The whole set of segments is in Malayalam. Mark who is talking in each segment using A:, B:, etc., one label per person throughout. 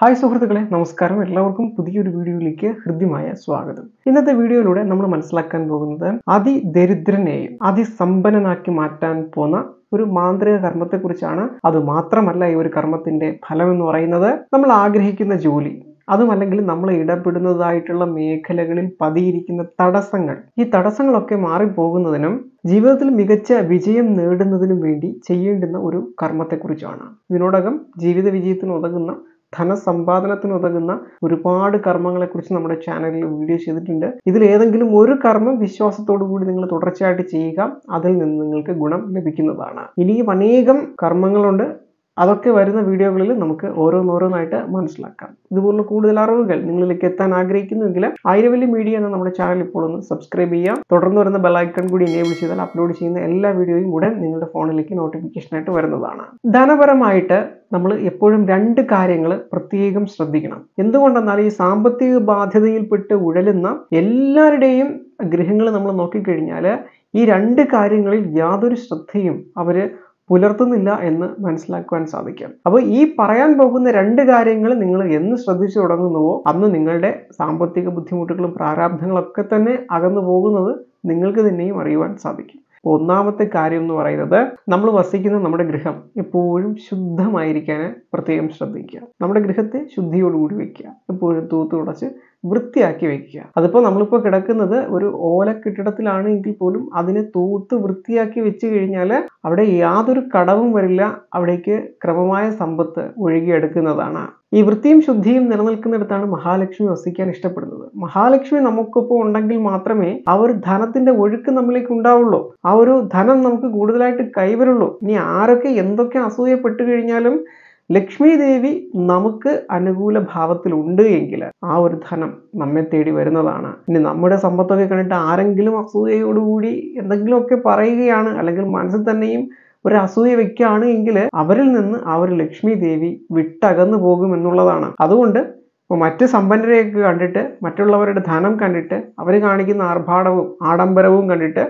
A: ഹായ് സുഹൃത്തുക്കളെ നമസ്കാരം എല്ലാവർക്കും പുതിയൊരു വീഡിയോയിലേക്ക് ഹൃദ്യമായ സ്വാഗതം ഇന്നത്തെ വീഡിയോയിലൂടെ നമ്മൾ മനസ്സിലാക്കാൻ പോകുന്നത് അതിദരിദ്രനെയും അതിസമ്പന്നനാക്കി മാറ്റാൻ പോന്ന ഒരു മാന്ത്രിക കർമ്മത്തെക്കുറിച്ചാണ് അത് മാത്രമല്ല ഈ ഒരു കർമ്മത്തിന്റെ ഫലം എന്ന് പറയുന്നത് നമ്മൾ ആഗ്രഹിക്കുന്ന ജോലി അതുമല്ലെങ്കിൽ നമ്മൾ ഇടപെടുന്നതായിട്ടുള്ള മേഖലകളിൽ പതിയിരിക്കുന്ന തടസ്സങ്ങൾ ഈ തടസ്സങ്ങളൊക്കെ മാറിപ്പോകുന്നതിനും ജീവിതത്തിൽ മികച്ച വിജയം നേടുന്നതിനും വേണ്ടി ചെയ്യേണ്ടുന്ന ഒരു കർമ്മത്തെക്കുറിച്ചാണ് ഇതിനോടകം ജീവിത വിജയത്തിന് ഉതകുന്ന ധനസമ്പാദനത്തിനുതകുന്ന ഒരുപാട് കർമ്മങ്ങളെക്കുറിച്ച് നമ്മുടെ ചാനലിൽ വീഡിയോ ചെയ്തിട്ടുണ്ട് ഇതിൽ ഏതെങ്കിലും ഒരു കർമ്മം വിശ്വാസത്തോടു കൂടി നിങ്ങൾ തുടർച്ചയായിട്ട് ചെയ്യുക അതിൽ നിന്ന് നിങ്ങൾക്ക് ഗുണം ലഭിക്കുന്നതാണ് ഇനിയും അനേകം കർമ്മങ്ങളുണ്ട് അതൊക്കെ വരുന്ന വീഡിയോകളിൽ നമുക്ക് ഓരോന്നോരോന്നായിട്ട് മനസ്സിലാക്കാം ഇതുപോലുള്ള കൂടുതൽ അറിവുകൾ നിങ്ങളിലേക്ക് എത്താൻ ആഗ്രഹിക്കുന്നുവെങ്കിൽ ആയിരവല്ലി മീഡിയ എന്ന നമ്മുടെ ചാനൽ ഇപ്പോൾ ഒന്ന് സബ്സ്ക്രൈബ് ചെയ്യാം തുടർന്ന് വരുന്ന ബെലൈക്കൺ കൂടി എനേബിൾ ചെയ്താൽ അപ്ലോഡ് ചെയ്യുന്ന എല്ലാ വീഡിയോയും ഉടൻ നിങ്ങളുടെ ഫോണിലേക്ക് നോട്ടിഫിക്കേഷനായിട്ട് വരുന്നതാണ് ധനപരമായിട്ട് നമ്മൾ എപ്പോഴും രണ്ട് കാര്യങ്ങൾ പ്രത്യേകം ശ്രദ്ധിക്കണം എന്തുകൊണ്ടെന്നാൽ ഈ സാമ്പത്തിക ബാധ്യതയിൽപ്പെട്ട് ഉഴലുന്ന എല്ലാവരുടെയും ഗൃഹങ്ങൾ നമ്മൾ നോക്കിക്കഴിഞ്ഞാൽ ഈ രണ്ട് കാര്യങ്ങളിൽ യാതൊരു ശ്രദ്ധയും അവർ പുലർത്തുന്നില്ല എന്ന് മനസ്സിലാക്കുവാൻ സാധിക്കും അപ്പോൾ ഈ പറയാൻ പോകുന്ന രണ്ട് കാര്യങ്ങൾ നിങ്ങൾ എന്ന് ശ്രദ്ധിച്ചു തുടങ്ങുന്നുവോ അന്ന് നിങ്ങളുടെ സാമ്പത്തിക ബുദ്ധിമുട്ടുകളും ഒക്കെ തന്നെ അകന്നു പോകുന്നത് നിങ്ങൾക്ക് തന്നെയും അറിയുവാൻ സാധിക്കും ഒന്നാമത്തെ കാര്യം എന്ന് പറയുന്നത് നമ്മൾ വസിക്കുന്ന നമ്മുടെ ഗൃഹം എപ്പോഴും ശുദ്ധമായിരിക്കാൻ പ്രത്യേകം ശ്രദ്ധിക്കുക നമ്മുടെ ഗൃഹത്തെ ശുദ്ധിയോടുകൂടി വെക്കുക എപ്പോഴും തൂത്ത് തുടച്ച് വൃത്തിയാക്കി വെക്കുക അതിപ്പോൾ നമ്മളിപ്പോൾ കിടക്കുന്നത് ഒരു ഓല കെട്ടിടത്തിലാണ് എങ്കിൽ പോലും അതിനെ തൂത്ത് വൃത്തിയാക്കി വെച്ച് കഴിഞ്ഞാൽ അവിടെ യാതൊരു കടവും വരില്ല അവിടേക്ക് ക്രമമായ സമ്പത്ത് ഒഴുകിയെടുക്കുന്നതാണ് ഈ വൃത്തിയും ശുദ്ധിയും നിലനിൽക്കുന്നിടത്താണ് മഹാലക്ഷ്മി വസിക്കാൻ ഇഷ്ടപ്പെടുന്നത് മഹാലക്ഷ്മി നമുക്കൊപ്പം ഉണ്ടെങ്കിൽ മാത്രമേ ആ ഒരു ധനത്തിന്റെ ഒഴുക്ക് നമ്മളിലേക്ക് ഉണ്ടാവുള്ളൂ ആ ഒരു ധനം നമുക്ക് കൂടുതലായിട്ട് കൈവരുള്ളൂ ഇനി ആരൊക്കെ എന്തൊക്കെ അസൂയപ്പെട്ടു കഴിഞ്ഞാലും ലക്ഷ്മി ദേവി നമുക്ക് അനുകൂല ഉണ്ട് എങ്കിൽ ആ ഒരു ധനം നമ്മെ തേടി വരുന്നതാണ് ഇനി നമ്മുടെ സമ്പത്തൊക്കെ കണ്ടിട്ട് ആരെങ്കിലും അസൂയയോടുകൂടി എന്തെങ്കിലുമൊക്കെ പറയുകയാണ് അല്ലെങ്കിൽ മനസ്സിൽ തന്നെയും ഒരു അസൂയ വയ്ക്കുകയാണ് എങ്കിൽ അവരിൽ നിന്ന് ആ ഒരു ലക്ഷ്മി ദേവി വിട്ടകന്നു പോകും എന്നുള്ളതാണ് അതുകൊണ്ട് മറ്റ് സമ്പന്നരെയൊക്കെ കണ്ടിട്ട് മറ്റുള്ളവരുടെ ധനം കണ്ടിട്ട് അവർ കാണിക്കുന്ന ആർഭാടവും ആഡംബരവും കണ്ടിട്ട്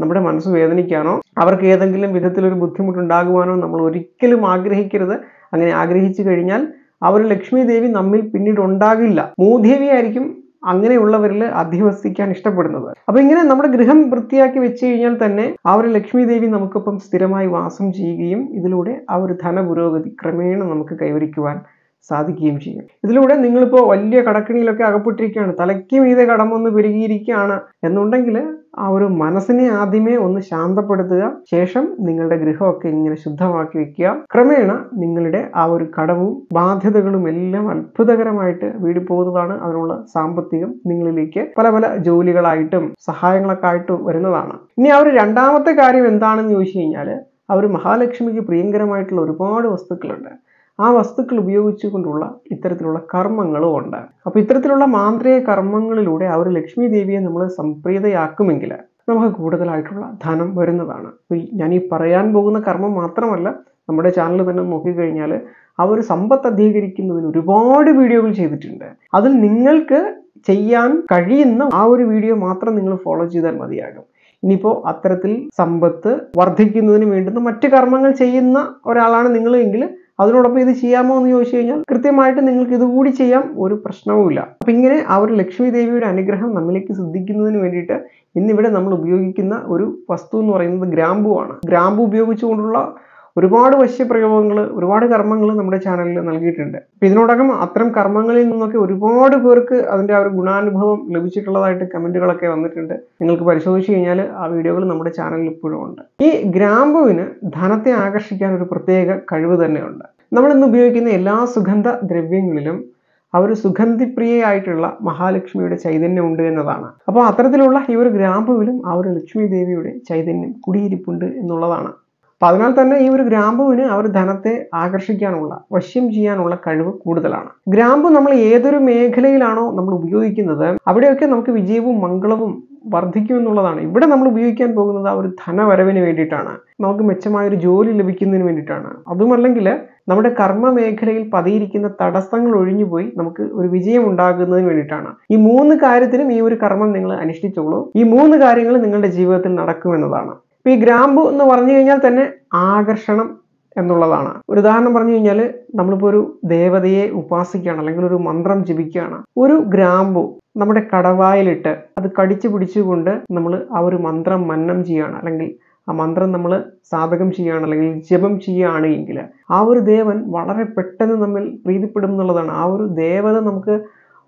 A: നമ്മുടെ മനസ്സ് വേദനിക്കാനോ അവർക്ക് ഏതെങ്കിലും വിധത്തിലൊരു ബുദ്ധിമുട്ടുണ്ടാകുവാനോ നമ്മൾ ഒരിക്കലും ആഗ്രഹിക്കരുത് അങ്ങനെ ആഗ്രഹിച്ചു കഴിഞ്ഞാൽ ആ ഒരു ലക്ഷ്മി ദേവി നമ്മിൽ പിന്നീട് ഉണ്ടാകില്ല മൂദേവി ആയിരിക്കും അങ്ങനെയുള്ളവരിൽ അധിവസിക്കാൻ ഇഷ്ടപ്പെടുന്നത് അപ്പൊ ഇങ്ങനെ നമ്മുടെ ഗൃഹം വൃത്തിയാക്കി വെച്ച് കഴിഞ്ഞാൽ തന്നെ ആ ഒരു ലക്ഷ്മി ദേവി നമുക്കൊപ്പം സ്ഥിരമായി വാസം ചെയ്യുകയും ഇതിലൂടെ ആ ഒരു ധനപുരോഗതി ക്രമേണ നമുക്ക് കൈവരിക്കുവാൻ സാധിക്കുകയും ചെയ്യും ഇതിലൂടെ നിങ്ങളിപ്പോൾ വലിയ കടക്കിണിയിലൊക്കെ അകപ്പെട്ടിരിക്കുകയാണ് തലയ്ക്ക് മീതെ കടം വന്ന് പെരുകിയിരിക്കുകയാണ് എന്നുണ്ടെങ്കിൽ ആ ഒരു മനസ്സിനെ ആദ്യമേ ഒന്ന് ശാന്തപ്പെടുത്തുക ശേഷം നിങ്ങളുടെ ഗൃഹമൊക്കെ ഇങ്ങനെ ശുദ്ധമാക്കി വെക്കുക ക്രമേണ നിങ്ങളുടെ ആ ഒരു കടവും ബാധ്യതകളും എല്ലാം അത്ഭുതകരമായിട്ട് വീട് പോകുന്നതാണ് അതിനുള്ള സാമ്പത്തികം നിങ്ങളിലേക്ക് പല പല ജോലികളായിട്ടും സഹായങ്ങളൊക്കെ ആയിട്ടും വരുന്നതാണ് ഇനി ആ ഒരു രണ്ടാമത്തെ കാര്യം എന്താണെന്ന് ചോദിച്ചു കഴിഞ്ഞാൽ ആ ഒരു മഹാലക്ഷ്മിക്ക് പ്രിയങ്കരമായിട്ടുള്ള ഒരുപാട് വസ്തുക്കളുണ്ട് ആ വസ്തുക്കൾ ഉപയോഗിച്ചുകൊണ്ടുള്ള ഇത്തരത്തിലുള്ള കർമ്മങ്ങളും ഉണ്ട് അപ്പോൾ ഇത്തരത്തിലുള്ള മാന്ത്രിക കർമ്മങ്ങളിലൂടെ ആ ഒരു ലക്ഷ്മി ദേവിയെ നമ്മൾ സംപ്രീതയാക്കുമെങ്കിൽ നമുക്ക് കൂടുതലായിട്ടുള്ള ധനം വരുന്നതാണ് ഞാൻ ഈ പറയാൻ പോകുന്ന കർമ്മം മാത്രമല്ല നമ്മുടെ ചാനൽ തന്നെ നോക്കിക്കഴിഞ്ഞാൽ ആ ഒരു സമ്പത്ത് അധികരിക്കുന്നതിന് ഒരുപാട് വീഡിയോകൾ ചെയ്തിട്ടുണ്ട് അതിൽ നിങ്ങൾക്ക് ചെയ്യാൻ കഴിയുന്ന ആ ഒരു വീഡിയോ മാത്രം നിങ്ങൾ ഫോളോ ചെയ്താൽ മതിയാകും ഇനിയിപ്പോൾ അത്തരത്തിൽ സമ്പത്ത് വർദ്ധിക്കുന്നതിന് വേണ്ടുന്ന മറ്റ് കർമ്മങ്ങൾ ചെയ്യുന്ന ഒരാളാണ് നിങ്ങളെങ്കിൽ അതിനോടൊപ്പം ഇത് ചെയ്യാമോ എന്ന് ചോദിച്ചു കഴിഞ്ഞാൽ കൃത്യമായിട്ട് നിങ്ങൾക്ക് ഇതുകൂടി ചെയ്യാം ഒരു പ്രശ്നവുമില്ല അപ്പം ഇങ്ങനെ ആ ഒരു ലക്ഷ്മി ദേവിയുടെ അനുഗ്രഹം നമ്മിലേക്ക് ശ്രദ്ധിക്കുന്നതിന് വേണ്ടിയിട്ട് ഇന്നിവിടെ നമ്മൾ ഉപയോഗിക്കുന്ന ഒരു വസ്തു എന്ന് പറയുന്നത് ഗ്രാമ്പു ആണ് ഗ്രാമ്പു ഉപയോഗിച്ചുകൊണ്ടുള്ള ഒരുപാട് വശ്യപ്രയോഗങ്ങൾ ഒരുപാട് കർമ്മങ്ങൾ നമ്മുടെ ചാനലിൽ നൽകിയിട്ടുണ്ട് അപ്പം ഇതിനോടകം അത്തരം കർമ്മങ്ങളിൽ നിന്നൊക്കെ ഒരുപാട് പേർക്ക് അതിൻ്റെ ആ ഒരു ഗുണാനുഭവം ലഭിച്ചിട്ടുള്ളതായിട്ട് കമൻറ്റുകളൊക്കെ വന്നിട്ടുണ്ട് നിങ്ങൾക്ക് പരിശോധിച്ച് കഴിഞ്ഞാൽ ആ വീഡിയോകൾ നമ്മുടെ ചാനലിൽ ഇപ്പോഴും ഉണ്ട് ഈ ഗ്രാമ്പുവിന് ധനത്തെ ആകർഷിക്കാൻ ഒരു പ്രത്യേക കഴിവ് തന്നെയുണ്ട് നമ്മൾ ഇന്ന് ഉപയോഗിക്കുന്ന എല്ലാ സുഗന്ധ ദ്രവ്യങ്ങളിലും ആ ഒരു സുഗന്ധിപ്രിയയായിട്ടുള്ള മഹാലക്ഷ്മിയുടെ ചൈതന്യം ഉണ്ട് എന്നതാണ് അപ്പോൾ അത്തരത്തിലുള്ള ഈ ഒരു ഗ്രാമ്പുവിലും ആ ഒരു ലക്ഷ്മി ദേവിയുടെ ചൈതന്യം കുടിയിരിപ്പുണ്ട് എന്നുള്ളതാണ് അപ്പം അതിനാൽ തന്നെ ഈ ഒരു ഗ്രാമ്പുവിന് അവർ ധനത്തെ ആകർഷിക്കാനുള്ള വശ്യം ചെയ്യാനുള്ള കഴിവ് കൂടുതലാണ് ഗ്രാമ്പു നമ്മൾ ഏതൊരു മേഖലയിലാണോ നമ്മൾ ഉപയോഗിക്കുന്നത് അവിടെയൊക്കെ നമുക്ക് വിജയവും മംഗളവും വർദ്ധിക്കും എന്നുള്ളതാണ് ഇവിടെ നമ്മൾ ഉപയോഗിക്കാൻ പോകുന്നത് ആ ഒരു ധനവരവിന് വേണ്ടിയിട്ടാണ് നമുക്ക് മെച്ചമായ ഒരു ജോലി ലഭിക്കുന്നതിന് വേണ്ടിയിട്ടാണ് അതുമല്ലെങ്കിൽ നമ്മുടെ കർമ്മ മേഖലയിൽ പതിയിരിക്കുന്ന തടസ്സങ്ങൾ ഒഴിഞ്ഞുപോയി നമുക്ക് ഒരു വിജയം ഉണ്ടാകുന്നതിന് വേണ്ടിയിട്ടാണ് ഈ മൂന്ന് കാര്യത്തിനും ഈ ഒരു കർമ്മം നിങ്ങൾ അനുഷ്ഠിച്ചോളൂ ഈ മൂന്ന് കാര്യങ്ങൾ നിങ്ങളുടെ ജീവിതത്തിൽ നടക്കുമെന്നതാണ് ഈ ഗ്രാമ്പു എന്ന് പറഞ്ഞു കഴിഞ്ഞാൽ തന്നെ ആകർഷണം എന്നുള്ളതാണ് ഒരു ഉദാഹരണം പറഞ്ഞു കഴിഞ്ഞാൽ നമ്മളിപ്പോ ഒരു ദേവതയെ ഉപാസിക്കുകയാണ് അല്ലെങ്കിൽ ഒരു മന്ത്രം ജപിക്കുകയാണ് ഒരു ഗ്രാമ്പു നമ്മുടെ കടവായിലിട്ട് അത് കടിച്ചു പിടിച്ചുകൊണ്ട് നമ്മൾ ആ ഒരു മന്ത്രം മന്നം ചെയ്യുകയാണ് അല്ലെങ്കിൽ ആ മന്ത്രം നമ്മൾ സാധകം ചെയ്യുകയാണ് അല്ലെങ്കിൽ ജപം ചെയ്യുകയാണ് എങ്കിൽ ആ ഒരു ദേവൻ വളരെ പെട്ടെന്ന് നമ്മിൽ പ്രീതിപ്പെടും എന്നുള്ളതാണ് ആ ഒരു ദേവത നമുക്ക്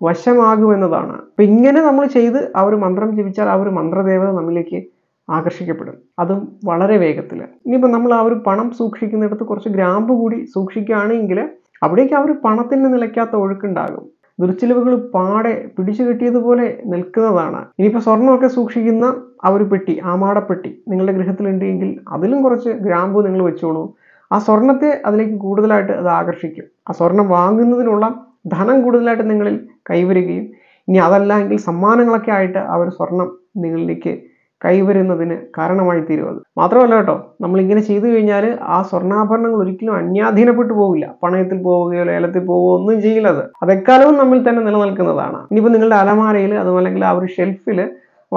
A: വശമാകുമെന്നതാണ് അപ്പം ഇങ്ങനെ നമ്മൾ ചെയ്ത് ആ ഒരു മന്ത്രം ജപിച്ചാൽ ആ ഒരു മന്ത്രദേവത നമ്മിലേക്ക് ആകർഷിക്കപ്പെടും അതും വളരെ വേഗത്തിൽ ഇനിയിപ്പോൾ നമ്മൾ ആ ഒരു പണം സൂക്ഷിക്കുന്നിടത്ത് കുറച്ച് ഗ്രാമ്പ് കൂടി സൂക്ഷിക്കുകയാണെങ്കിൽ അവിടേക്ക് ആ ഒരു പണത്തിൻ്റെ നിലയ്ക്കാത്ത ഒഴുക്കുണ്ടാകും ദുർച്ചിലവുകൾ പാടെ പിടിച്ചു കെട്ടിയതുപോലെ നിൽക്കുന്നതാണ് ഇനിയിപ്പോൾ സ്വർണ്ണമൊക്കെ സൂക്ഷിക്കുന്ന ആ ഒരു പെട്ടി ആമാടപ്പെട്ടി നിങ്ങളുടെ ഗൃഹത്തിലുണ്ടെങ്കിൽ അതിലും കുറച്ച് ഗ്രാമ്പു നിങ്ങൾ വെച്ചോളൂ ആ സ്വർണത്തെ അതിലേക്ക് കൂടുതലായിട്ട് അത് ആകർഷിക്കും ആ സ്വർണം വാങ്ങുന്നതിനുള്ള ധനം കൂടുതലായിട്ട് നിങ്ങളിൽ കൈവരികയും ഇനി അതല്ല എങ്കിൽ സമ്മാനങ്ങളൊക്കെ ആയിട്ട് ആ ഒരു സ്വർണം നിങ്ങളിലേക്ക് കൈവരുന്നതിന് കാരണമായി തീരുന്നത് മാത്രമല്ല കേട്ടോ നമ്മൾ ഇങ്ങനെ ചെയ്തു കഴിഞ്ഞാൽ ആ സ്വർണ്ണാഭരണങ്ങൾ ഒരിക്കലും അന്യാധീനപ്പെട്ടു പോകില്ല പണയത്തിൽ പോവുകയോ ലേലത്തിൽ പോവുകയോ ഒന്നും ചെയ്യില്ല അത് അതെക്കാലവും നമ്മൾ തന്നെ നിലനിൽക്കുന്നതാണ് ഇനിയിപ്പോൾ നിങ്ങളുടെ അലമാരയിൽ അതുമല്ലെങ്കിൽ ആ ഒരു ഷെൽഫിൽ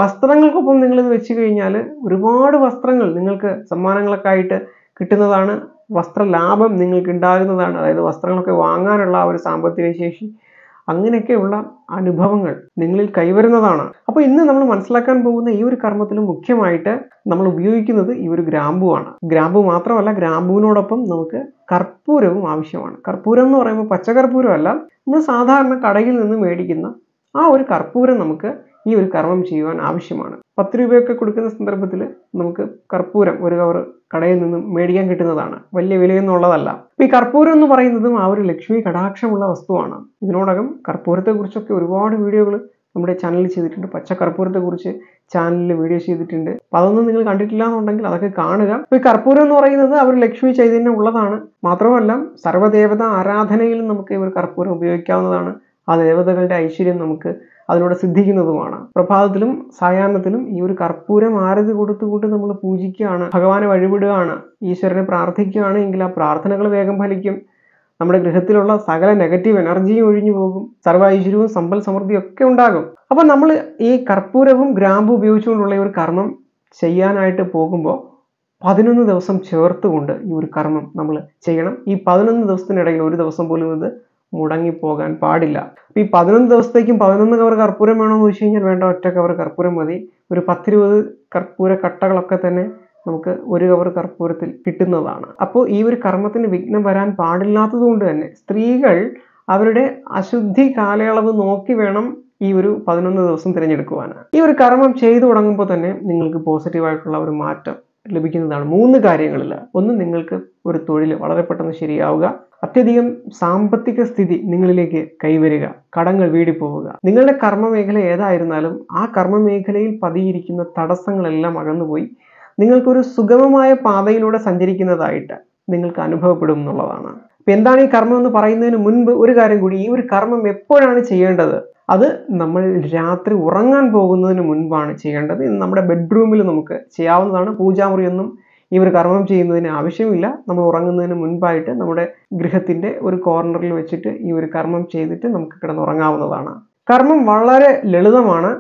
A: വസ്ത്രങ്ങൾക്കൊപ്പം നിങ്ങളിത് വെച്ച് കഴിഞ്ഞാൽ ഒരുപാട് വസ്ത്രങ്ങൾ നിങ്ങൾക്ക് സമ്മാനങ്ങളൊക്കെ ആയിട്ട് കിട്ടുന്നതാണ് വസ്ത്രലാഭം നിങ്ങൾക്ക് ഉണ്ടാകുന്നതാണ് അതായത് വസ്ത്രങ്ങളൊക്കെ വാങ്ങാനുള്ള ആ ഒരു സാമ്പത്തിക ശേഷി അങ്ങനെയൊക്കെയുള്ള അനുഭവങ്ങൾ നിങ്ങളിൽ കൈവരുന്നതാണ് അപ്പോൾ ഇന്ന് നമ്മൾ മനസ്സിലാക്കാൻ പോകുന്ന ഈ ഒരു കർമ്മത്തിൽ മുഖ്യമായിട്ട് നമ്മൾ ഉപയോഗിക്കുന്നത് ഈ ഒരു ഗ്രാമ്പുവാണ് ഗ്രാമ്പു മാത്രമല്ല ഗ്രാമ്പുവിനോടൊപ്പം നമുക്ക് കർപ്പൂരവും ആവശ്യമാണ് കർപ്പൂരം എന്ന് പറയുമ്പോൾ അല്ല നമ്മൾ സാധാരണ കടയിൽ നിന്ന് മേടിക്കുന്ന ആ ഒരു കർപ്പൂരം നമുക്ക് ഈ ഒരു കർമ്മം ചെയ്യുവാൻ ആവശ്യമാണ് പത്ത് രൂപയൊക്കെ കൊടുക്കുന്ന സന്ദർഭത്തിൽ നമുക്ക് കർപ്പൂരം ഒരു കവർ കടയിൽ നിന്നും മേടിക്കാൻ കിട്ടുന്നതാണ് വലിയ വിലയൊന്നുള്ളതല്ല ഈ കർപ്പൂരം എന്ന് പറയുന്നതും ആ ഒരു ലക്ഷ്മി കടാക്ഷമുള്ള വസ്തുവാണ് ഇതിനോടകം കർപ്പൂരത്തെക്കുറിച്ചൊക്കെ ഒരുപാട് വീഡിയോകൾ നമ്മുടെ ചാനലിൽ ചെയ്തിട്ടുണ്ട് പച്ച കർപ്പൂരത്തെക്കുറിച്ച് ചാനലിൽ വീഡിയോ ചെയ്തിട്ടുണ്ട് അപ്പോൾ അതൊന്നും നിങ്ങൾ കണ്ടിട്ടില്ല എന്നുണ്ടെങ്കിൽ അതൊക്കെ കാണുക അപ്പോൾ ഈ കർപ്പൂരം എന്ന് പറയുന്നത് അവർ ലക്ഷ്മി ചൈതന്യം ഉള്ളതാണ് മാത്രമല്ല സർവ്വദേവത ആരാധനയിലും നമുക്ക് ഈ ഒരു കർപ്പൂരം ഉപയോഗിക്കാവുന്നതാണ് ആ ദേവതകളുടെ ഐശ്വര്യം നമുക്ക് അതിലൂടെ സിദ്ധിക്കുന്നതുമാണ് പ്രഭാതത്തിലും സായാഹ്നത്തിലും ഈ ഒരു കർപ്പൂരം ആരതി കൊടുത്തുകൊണ്ട് നമ്മൾ പൂജിക്കുകയാണ് ഭഗവാനെ വഴിപെടുകയാണ് ഈശ്വരനെ പ്രാർത്ഥിക്കുകയാണ് എങ്കിൽ ആ പ്രാർത്ഥനകൾ വേഗം ഫലിക്കും നമ്മുടെ ഗൃഹത്തിലുള്ള സകല നെഗറ്റീവ് എനർജിയും ഒഴിഞ്ഞു പോകും സർവ ഐശ്വര്യവും സമ്പൽ സമൃദ്ധിയും ഒക്കെ ഉണ്ടാകും അപ്പൊ നമ്മൾ ഈ കർപ്പൂരവും ഗ്രാമ്പും ഉപയോഗിച്ചുകൊണ്ടുള്ള ഒരു കർമ്മം ചെയ്യാനായിട്ട് പോകുമ്പോൾ പതിനൊന്ന് ദിവസം ചേർത്തുകൊണ്ട് ഈ ഒരു കർമ്മം നമ്മൾ ചെയ്യണം ഈ പതിനൊന്ന് ദിവസത്തിനിടയിൽ ഒരു ദിവസം പോലും ഇത് മുടങ്ങിപ്പോകാൻ പാടില്ല അപ്പം ഈ പതിനൊന്ന് ദിവസത്തേക്കും പതിനൊന്ന് കവർ കർപ്പൂരം എന്ന് ചോദിച്ചു കഴിഞ്ഞാൽ വേണ്ട ഒറ്റ കവർ കർപ്പൂരം മതി ഒരു പത്തിരുപത് കർപ്പൂര കട്ടകളൊക്കെ തന്നെ നമുക്ക് ഒരു കവർ കർപ്പൂരത്തിൽ കിട്ടുന്നതാണ് അപ്പോൾ ഈ ഒരു കർമ്മത്തിന് വിഘ്നം വരാൻ പാടില്ലാത്തത് കൊണ്ട് തന്നെ സ്ത്രീകൾ അവരുടെ അശുദ്ധി കാലയളവ് നോക്കി വേണം ഈ ഒരു പതിനൊന്ന് ദിവസം തിരഞ്ഞെടുക്കുവാനാണ് ഈ ഒരു കർമ്മം ചെയ്തു തുടങ്ങുമ്പോൾ തന്നെ നിങ്ങൾക്ക് പോസിറ്റീവായിട്ടുള്ള ഒരു മാറ്റം ലഭിക്കുന്നതാണ് മൂന്ന് കാര്യങ്ങളിൽ ഒന്ന് നിങ്ങൾക്ക് ഒരു തൊഴിൽ വളരെ പെട്ടെന്ന് ശരിയാവുക അത്യധികം സാമ്പത്തിക സ്ഥിതി നിങ്ങളിലേക്ക് കൈവരിക കടങ്ങൾ വീടിപ്പോവുക നിങ്ങളുടെ കർമ്മമേഖല ഏതായിരുന്നാലും ആ കർമ്മമേഖലയിൽ പതിയിരിക്കുന്ന തടസ്സങ്ങളെല്ലാം അകന്നുപോയി നിങ്ങൾക്കൊരു സുഗമമായ പാതയിലൂടെ സഞ്ചരിക്കുന്നതായിട്ട് നിങ്ങൾക്ക് അനുഭവപ്പെടും എന്നുള്ളതാണ് അപ്പം എന്താണ് ഈ കർമ്മം എന്ന് പറയുന്നതിന് മുൻപ് ഒരു കാര്യം കൂടി ഈ ഒരു കർമ്മം എപ്പോഴാണ് ചെയ്യേണ്ടത് അത് നമ്മൾ രാത്രി ഉറങ്ങാൻ പോകുന്നതിന് മുൻപാണ് ചെയ്യേണ്ടത് നമ്മുടെ ബെഡ്റൂമിൽ നമുക്ക് ചെയ്യാവുന്നതാണ് പൂജാമുറിയൊന്നും ഈ ഒരു കർമ്മം ചെയ്യുന്നതിന് ആവശ്യമില്ല നമ്മൾ ഉറങ്ങുന്നതിന് മുൻപായിട്ട് നമ്മുടെ ഗൃഹത്തിന്റെ ഒരു കോർണറിൽ വെച്ചിട്ട് ഈ ഒരു കർമ്മം ചെയ്തിട്ട് നമുക്ക് കിടന്നുറങ്ങാവുന്നതാണ് കർമ്മം വളരെ ലളിതമാണ്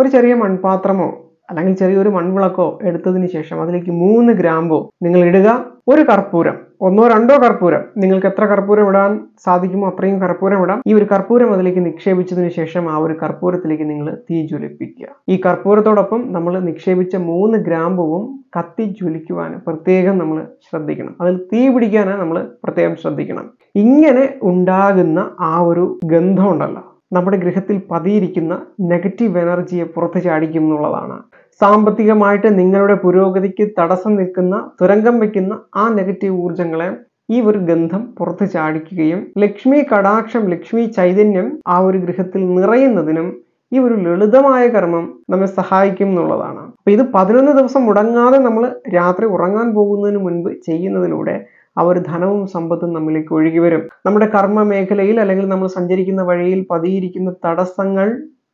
A: ഒരു ചെറിയ മൺപാത്രമോ അല്ലെങ്കിൽ ചെറിയൊരു മൺവിളക്കോ എടുത്തതിന് ശേഷം അതിലേക്ക് മൂന്ന് ഗ്രാമ്പോ നിങ്ങൾ ഇടുക ഒരു കർപ്പൂരം ഒന്നോ രണ്ടോ കർപ്പൂരം നിങ്ങൾക്ക് എത്ര കർപ്പൂരം ഇടാൻ സാധിക്കുമോ അത്രയും കർപ്പൂരം ഇടാം ഈ ഒരു കർപ്പൂരം അതിലേക്ക് നിക്ഷേപിച്ചതിന് ശേഷം ആ ഒരു കർപ്പൂരത്തിലേക്ക് നിങ്ങൾ തീ ജ്വലിപ്പിക്കുക ഈ കർപ്പൂരത്തോടൊപ്പം നമ്മൾ നിക്ഷേപിച്ച മൂന്ന് ഗ്രാമ്പവും കത്തി ജ്വലിക്കുവാൻ പ്രത്യേകം നമ്മൾ ശ്രദ്ധിക്കണം അതിൽ തീ പിടിക്കാനാണ് നമ്മൾ പ്രത്യേകം ശ്രദ്ധിക്കണം ഇങ്ങനെ ഉണ്ടാകുന്ന ആ ഒരു ഗന്ധം ഉണ്ടല്ലോ നമ്മുടെ ഗൃഹത്തിൽ പതിയിരിക്കുന്ന നെഗറ്റീവ് എനർജിയെ പുറത്തു ചാടിക്കും എന്നുള്ളതാണ് സാമ്പത്തികമായിട്ട് നിങ്ങളുടെ പുരോഗതിക്ക് തടസ്സം നിൽക്കുന്ന തുരങ്കം വയ്ക്കുന്ന ആ നെഗറ്റീവ് ഊർജങ്ങളെ ഈ ഒരു ഗന്ധം പുറത്തു ചാടിക്കുകയും ലക്ഷ്മി കടാക്ഷം ലക്ഷ്മി ചൈതന്യം ആ ഒരു ഗൃഹത്തിൽ നിറയുന്നതിനും ഈ ഒരു ലളിതമായ കർമ്മം നമ്മെ സഹായിക്കും എന്നുള്ളതാണ് അപ്പൊ ഇത് പതിനൊന്ന് ദിവസം മുടങ്ങാതെ നമ്മൾ രാത്രി ഉറങ്ങാൻ പോകുന്നതിന് മുൻപ് ചെയ്യുന്നതിലൂടെ ആ ഒരു ധനവും സമ്പത്തും നമ്മിലേക്ക് ഒഴുകി വരും നമ്മുടെ കർമ്മ മേഖലയിൽ അല്ലെങ്കിൽ നമ്മൾ സഞ്ചരിക്കുന്ന വഴിയിൽ പതിയിരിക്കുന്ന തടസ്സങ്ങൾ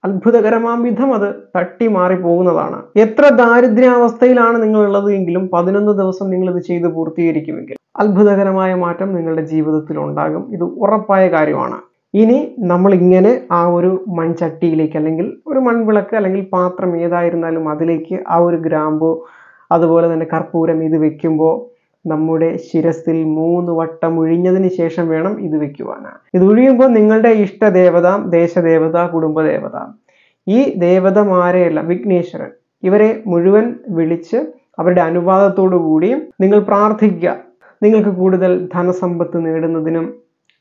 A: അത്ഭുതകരമാം വിധം അത് തട്ടി മാറി പോകുന്നതാണ് എത്ര ദാരിദ്ര്യാവസ്ഥയിലാണ് നിങ്ങൾ ഉള്ളത് എങ്കിലും പതിനൊന്ന് ദിവസം നിങ്ങൾ ഇത് ചെയ്ത് പൂർത്തീകരിക്കുമെങ്കിൽ അത്ഭുതകരമായ മാറ്റം നിങ്ങളുടെ ജീവിതത്തിൽ ഉണ്ടാകും ഇത് ഉറപ്പായ കാര്യമാണ് ഇനി നമ്മൾ ഇങ്ങനെ ആ ഒരു മൺചട്ടിയിലേക്ക് അല്ലെങ്കിൽ ഒരു മൺവിളക്ക് അല്ലെങ്കിൽ പാത്രം ഏതായിരുന്നാലും അതിലേക്ക് ആ ഒരു ഗ്രാമ്പു അതുപോലെ തന്നെ കർപ്പൂരം ഇത് വെക്കുമ്പോൾ നമ്മുടെ ശിരസിൽ മൂന്ന് വട്ടം ഒഴിഞ്ഞതിന് ശേഷം വേണം ഇത് വെക്കുവാനാണ് ഇത് ഒഴിയുമ്പോൾ നിങ്ങളുടെ ഇഷ്ടദേവത ദേശദേവത കുടുംബദേവത ഈ ദേവതമാരെയല്ല വിഘ്നേശ്വരൻ ഇവരെ മുഴുവൻ വിളിച്ച് അവരുടെ അനുവാദത്തോടു കൂടി നിങ്ങൾ പ്രാർത്ഥിക്കുക നിങ്ങൾക്ക് കൂടുതൽ ധനസമ്പത്ത് നേടുന്നതിനും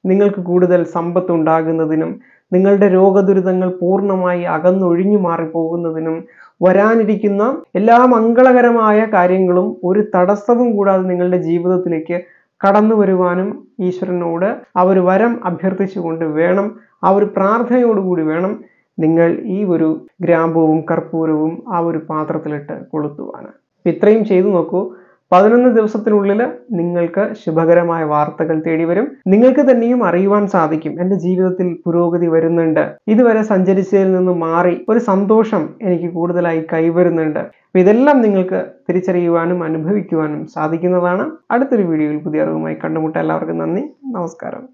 A: നിങ്ങൾക്ക് കൂടുതൽ സമ്പത്ത് ഉണ്ടാകുന്നതിനും നിങ്ങളുടെ രോഗദുരിതങ്ങൾ പൂർണ്ണമായി അകന്നൊഴിഞ്ഞു മാറിപ്പോകുന്നതിനും വരാനിരിക്കുന്ന എല്ലാ മംഗളകരമായ കാര്യങ്ങളും ഒരു തടസ്സവും കൂടാതെ നിങ്ങളുടെ ജീവിതത്തിലേക്ക് കടന്നു വരുവാനും ഈശ്വരനോട് അവർ വരം അഭ്യർത്ഥിച്ചുകൊണ്ട് വേണം ആ ഒരു പ്രാർത്ഥനയോടുകൂടി വേണം നിങ്ങൾ ഈ ഒരു ഗ്രാമ്പൂവും കർപ്പൂരവും ആ ഒരു പാത്രത്തിലിട്ട് കൊളുത്തുവാൻ ഇത്രയും ചെയ്തു നോക്കൂ പതിനൊന്ന് ദിവസത്തിനുള്ളിൽ നിങ്ങൾക്ക് ശുഭകരമായ വാർത്തകൾ തേടി വരും നിങ്ങൾക്ക് തന്നെയും അറിയുവാൻ സാധിക്കും എൻ്റെ ജീവിതത്തിൽ പുരോഗതി വരുന്നുണ്ട് ഇതുവരെ സഞ്ചരിച്ചതിൽ നിന്ന് മാറി ഒരു സന്തോഷം എനിക്ക് കൂടുതലായി കൈവരുന്നുണ്ട് ഇതെല്ലാം നിങ്ങൾക്ക് തിരിച്ചറിയുവാനും അനുഭവിക്കുവാനും സാധിക്കുന്നതാണ് അടുത്തൊരു വീഡിയോയിൽ പുതിയ അറിവുമായി കണ്ടുമുട്ട എല്ലാവർക്കും നന്ദി നമസ്കാരം